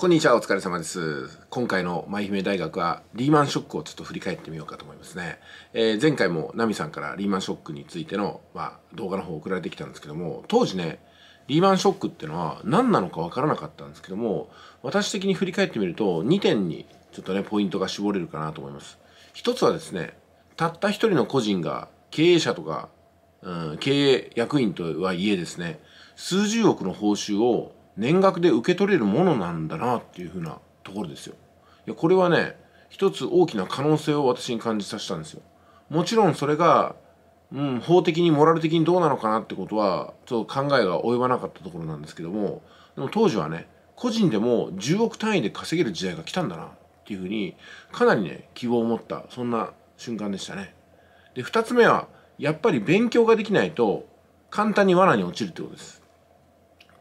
こんにちは、お疲れ様です。今回の舞姫大学はリーマンショックをちょっと振り返ってみようかと思いますね。えー、前回もナミさんからリーマンショックについての、まあ、動画の方送られてきたんですけども、当時ね、リーマンショックってのは何なのかわからなかったんですけども、私的に振り返ってみると2点にちょっとね、ポイントが絞れるかなと思います。一つはですね、たった一人の個人が経営者とか、うん、経営役員とはいえですね、数十億の報酬を年額で受け取れるものなんだなっていうふうなところですよ。いやこれはね一つ大きな可能性を私に感じさせたんですよ。もちろんそれが、うん、法的にモラル的にどうなのかなってことはちょっと考えが及ばなかったところなんですけどもでも当時はね個人でも10億単位で稼げる時代が来たんだなっていうふうにかなりね希望を持ったそんな瞬間でしたね。で2つ目はやっぱり勉強ができないと簡単に罠に落ちるってことです。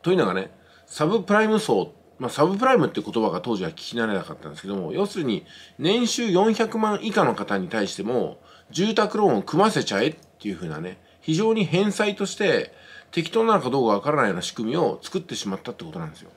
というのがねサブプライム層、まあ、サブプライムって言葉が当時は聞き慣れなかったんですけども、要するに年収400万以下の方に対しても、住宅ローンを組ませちゃえっていうふうなね、非常に返済として適当なのかどうかわからないような仕組みを作ってしまったってことなんですよ。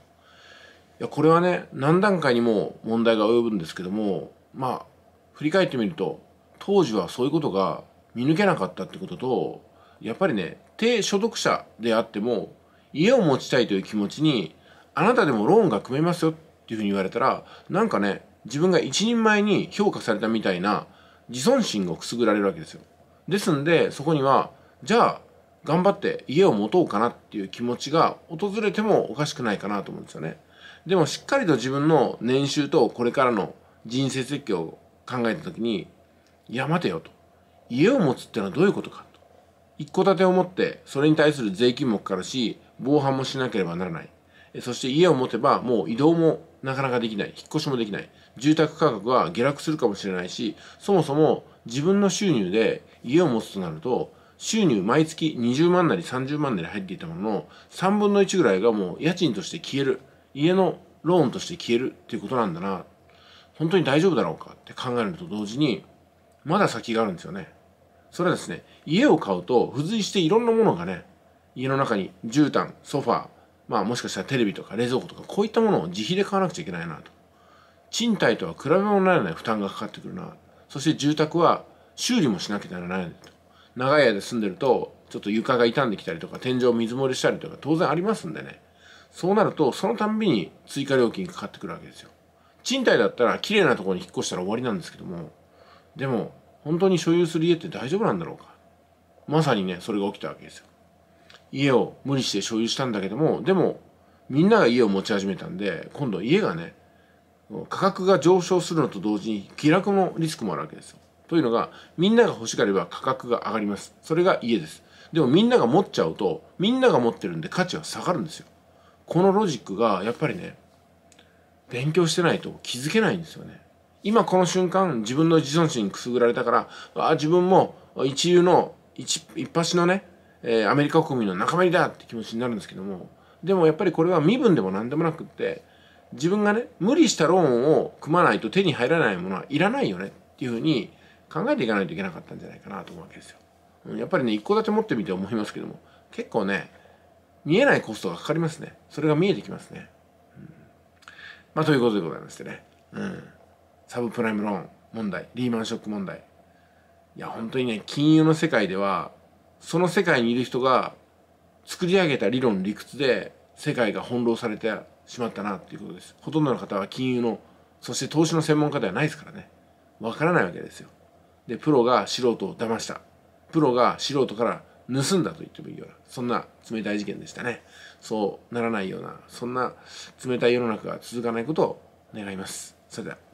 いや、これはね、何段階にも問題が及ぶんですけども、まあ、振り返ってみると、当時はそういうことが見抜けなかったってことと、やっぱりね、低所得者であっても家を持ちたいという気持ちに、あなたでもローンが組めますよっていうふうに言われたら、なんかね、自分が一人前に評価されたみたいな自尊心をくすぐられるわけですよ。ですんで、そこには、じゃあ、頑張って家を持とうかなっていう気持ちが訪れてもおかしくないかなと思うんですよね。でもしっかりと自分の年収とこれからの人生設計を考えた時に、いや待てよと。家を持つってのはどういうことかと。一戸建てを持って、それに対する税金もかかるし、防犯もしなければならない。そして家を持てばもう移動もなかなかできない。引っ越しもできない。住宅価格は下落するかもしれないし、そもそも自分の収入で家を持つとなると、収入毎月20万なり30万なり入っていたものの、3分の1ぐらいがもう家賃として消える。家のローンとして消えるっていうことなんだな。本当に大丈夫だろうかって考えると同時に、まだ先があるんですよね。それはですね、家を買うと付随していろんなものがね、家の中に絨毯ソファーまあもしかしたらテレビとか冷蔵庫とかこういったものを自費で買わなくちゃいけないなと賃貸とは比べもならない負担がかかってくるなそして住宅は修理もしなきゃならないと長い間住んでるとちょっと床が傷んできたりとか天井水漏れしたりとか当然ありますんでねそうなるとそのたんびに追加料金かかってくるわけですよ賃貸だったら綺麗なところに引っ越したら終わりなんですけどもでも本当に所有する家って大丈夫なんだろうかまさにねそれが起きたわけですよ家を無理して所有したんだけども、でも、みんなが家を持ち始めたんで、今度家がね、価格が上昇するのと同時に、気楽のリスクもあるわけですよ。というのが、みんなが欲しがれば価格が上がります。それが家です。でもみんなが持っちゃうと、みんなが持ってるんで価値は下がるんですよ。このロジックが、やっぱりね、勉強してないと気づけないんですよね。今この瞬間、自分の自尊心くすぐられたから、あ自分も一流の一、一発のね、えー、アメリカ国民の仲間入りだって気持ちになるんですけども、でもやっぱりこれは身分でも何でもなくって、自分がね、無理したローンを組まないと手に入らないものはいらないよねっていうふうに考えていかないといけなかったんじゃないかなと思うわけですよ。うん、やっぱりね、一個建て持ってみて思いますけども、結構ね、見えないコストがかかりますね。それが見えてきますね。うん、まあ、ということでございましてね。うん。サブプライムローン問題、リーマンショック問題。いや、本当にね、金融の世界では、その世界にいる人が作り上げた理論理屈で世界が翻弄されてしまったなっていうことですほとんどの方は金融のそして投資の専門家ではないですからねわからないわけですよでプロが素人を騙したプロが素人から盗んだと言ってもいいようなそんな冷たい事件でしたねそうならないようなそんな冷たい世の中が続かないことを願いますそれでは